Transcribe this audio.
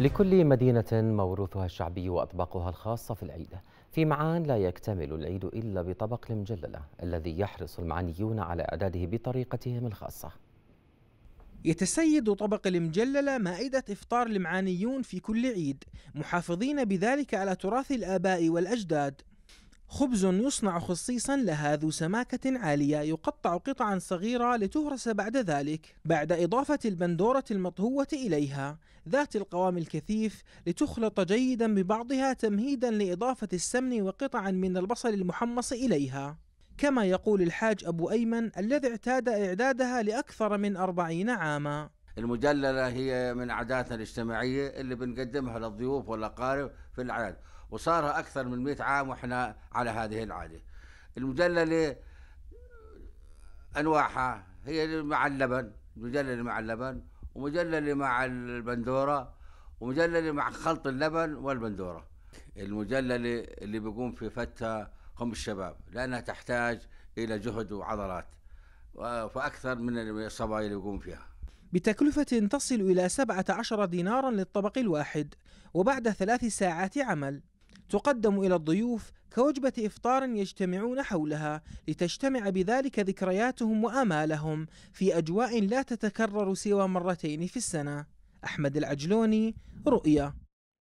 لكل مدينة موروثها الشعبي وأطباقها الخاصة في العيد في معان لا يكتمل العيد إلا بطبق المجللة الذي يحرص المعنيون على إعداده بطريقتهم الخاصة يتسيد طبق المجللة مائدة إفطار المعانيون في كل عيد محافظين بذلك على تراث الآباء والأجداد خبز يصنع خصيصا لها ذو سماكة عالية يقطع قطعا صغيرة لتهرس بعد ذلك بعد إضافة البندورة المطهوة إليها ذات القوام الكثيف لتخلط جيدا ببعضها تمهيدا لإضافة السمن وقطعا من البصل المحمص إليها كما يقول الحاج أبو أيمن الذي اعتاد إعدادها لأكثر من أربعين عاما المجلله هي من عاداتنا الاجتماعيه اللي بنقدمها للضيوف والاقارب في العاد وصار اكثر من 100 عام واحنا على هذه العاده المجلله انواعها هي مع اللبن مجلله مع اللبن ومجلله مع البندوره ومجلله مع خلط اللبن والبندوره المجلله اللي بيقوم في فتها هم الشباب لانها تحتاج الى جهد وعضلات فاكثر من الصبايا اللي يقوم فيها بتكلفة تصل إلى 17 دينارا للطبق الواحد وبعد ثلاث ساعات عمل تقدم إلى الضيوف كوجبة إفطار يجتمعون حولها لتجتمع بذلك ذكرياتهم وآمالهم في أجواء لا تتكرر سوى مرتين في السنة أحمد العجلوني رؤيا